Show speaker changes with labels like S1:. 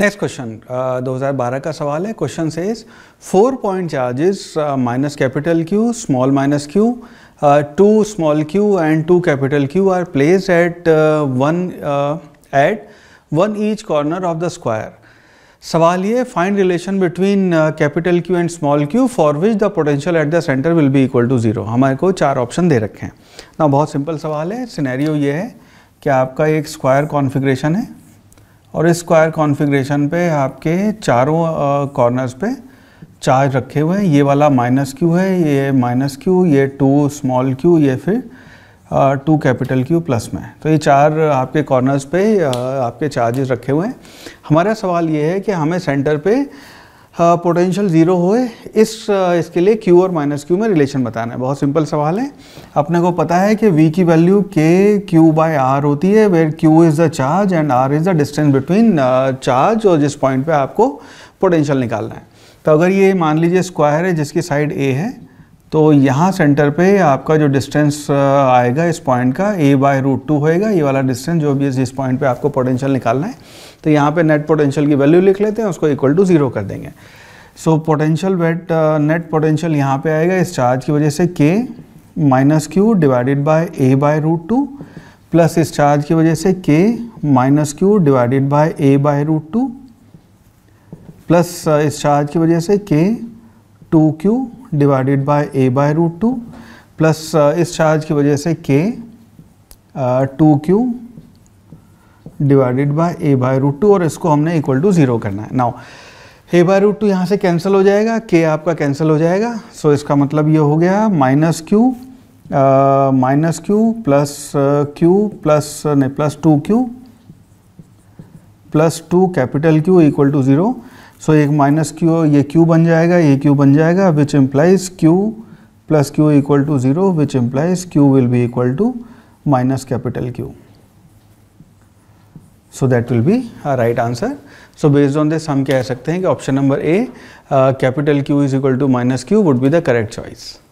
S1: next question 2012 का सवाल है क्वेश्चन से four point charges minus capital Q small minus Q two small Q and two capital Q are place at one at one each corner of the square सवाल ये find relation between capital Q and small Q for which the potential at the centre will be equal to zero हमारे को चार option दे रखे हैं ना बहुत simple सवाल है सिनेरियो ये है कि आपका एक स्क्वायर कॉन्फिग्रेशन है और इस स्क्वायर कॉन्फ़िगरेशन पे आपके चारों कॉर्नर्स पे चार्ज रखे हुए हैं ये वाला माइनस क्यू है ये माइनस क्यू ये टू स्मॉल क्यू ये फिर टू कैपिटल क्यू प्लस में तो ये चार आपके कॉर्नर्स पे आपके चार्जेस रखे हुए हैं हमारा सवाल ये है कि हमें सेंटर पे पोटेंशियल ज़ीरो होए इस इसके लिए क्यू और माइनस क्यू में रिलेशन बताना है बहुत सिंपल सवाल है अपने को पता है कि वी की वैल्यू के क्यू बाय आर होती है where Q is the charge and R is the distance between charge और जिस पॉइंट पे आपको पोटेंशियल निकालना है तो अगर ये मान लीजिए स्क्वायर है जिसकी साइड ए है तो यहाँ सेंटर पे आपका जो डिस्टेंस आएगा इस पॉइंट का ए बाय रूट टू होएगा ये वाला डिस्टेंस जो भी इस पॉइंट पे आपको पोटेंशियल निकालना है तो यहाँ पे नेट पोटेंशियल की वैल्यू लिख लेते हैं उसको इक्वल टू ज़ीरो कर देंगे so potential wait net potential यहाँ पे आएगा इस चार्ज की वजह से K minus Q divided by A by root two plus इस चार्ज की वजह से K minus Q divided by A by root two plus इस चार्ज की वजह से K two Q divided by A by root two plus इस charge की वजह से K two Q divided by A by root to और इसको हमने इक्वल टू ज़ीरो करना है now A by root two यहाँ से कैंसिल हो जाएगा के आपका कैंसिल हो जाएगा सो so, इसका मतलब ये हो गया minus Q minus Q plus Q plus नहीं plus two Q plus two capital Q equal to zero so so, एक माइनस क्यू ये क्यू बन जाएगा ये क्यू बन जाएगा which implies Q plus Q equal to zero which implies Q will be equal to minus capital Q so that will be right answer so based on this हम कह सकते हैं कि option number A capital Q is equal to minus Q would be the correct choice